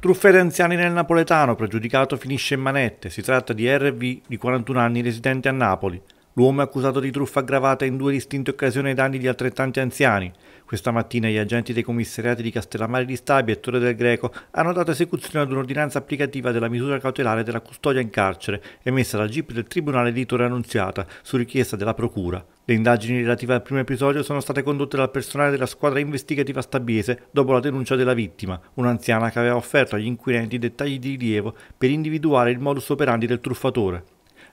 Truffere anziani nel napoletano, pregiudicato finisce in manette. Si tratta di RV di 41 anni residente a Napoli. L'uomo è accusato di truffa aggravata in due distinte occasioni ai danni di altrettanti anziani. Questa mattina gli agenti dei commissariati di Castellammare di Stabia e Torre del Greco hanno dato esecuzione ad un'ordinanza applicativa della misura cautelare della custodia in carcere emessa dal GIP del Tribunale di Torre Annunziata su richiesta della Procura. Le indagini relative al primo episodio sono state condotte dal personale della squadra investigativa stabiese dopo la denuncia della vittima, un'anziana che aveva offerto agli inquirenti dettagli di rilievo per individuare il modus operandi del truffatore.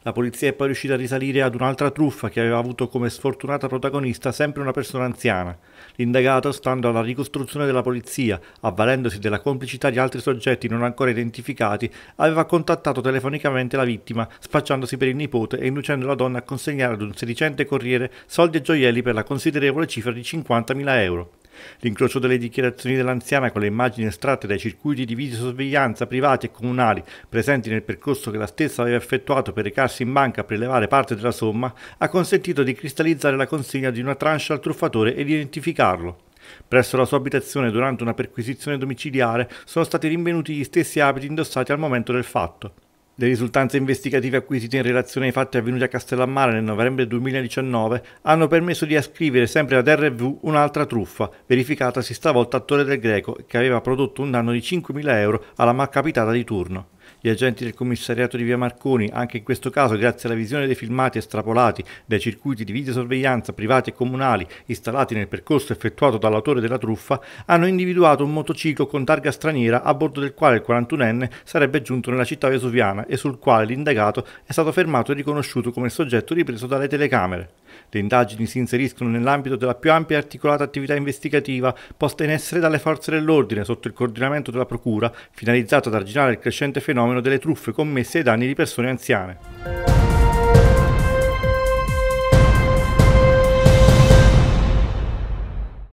La polizia è poi riuscita a risalire ad un'altra truffa che aveva avuto come sfortunata protagonista sempre una persona anziana. L'indagato, stando alla ricostruzione della polizia, avvalendosi della complicità di altri soggetti non ancora identificati, aveva contattato telefonicamente la vittima, spacciandosi per il nipote e inducendo la donna a consegnare ad un sedicente corriere soldi e gioielli per la considerevole cifra di 50.000 euro. L'incrocio delle dichiarazioni dell'anziana con le immagini estratte dai circuiti di videosorveglianza privati e comunali presenti nel percorso che la stessa aveva effettuato per recarsi in banca a prelevare parte della somma ha consentito di cristallizzare la consegna di una tranche al truffatore e di identificarlo. Presso la sua abitazione durante una perquisizione domiciliare sono stati rinvenuti gli stessi abiti indossati al momento del fatto. Le risultanze investigative acquisite in relazione ai fatti avvenuti a Castellammare nel novembre 2019 hanno permesso di ascrivere sempre ad RV un'altra truffa, verificatasi stavolta a Torre del Greco, che aveva prodotto un danno di 5.000 euro alla malcapitata di turno. Gli agenti del commissariato di Via Marconi, anche in questo caso grazie alla visione dei filmati estrapolati dai circuiti di videosorveglianza privati e comunali installati nel percorso effettuato dall'autore della truffa, hanno individuato un motociclo con targa straniera a bordo del quale il 41enne sarebbe giunto nella città vesuviana e sul quale l'indagato è stato fermato e riconosciuto come soggetto ripreso dalle telecamere. Le indagini si inseriscono nell'ambito della più ampia e articolata attività investigativa posta in essere dalle forze dell'ordine sotto il coordinamento della Procura, finalizzata ad arginare il crescente fenomeno fenomeno delle truffe commesse ai danni di persone anziane.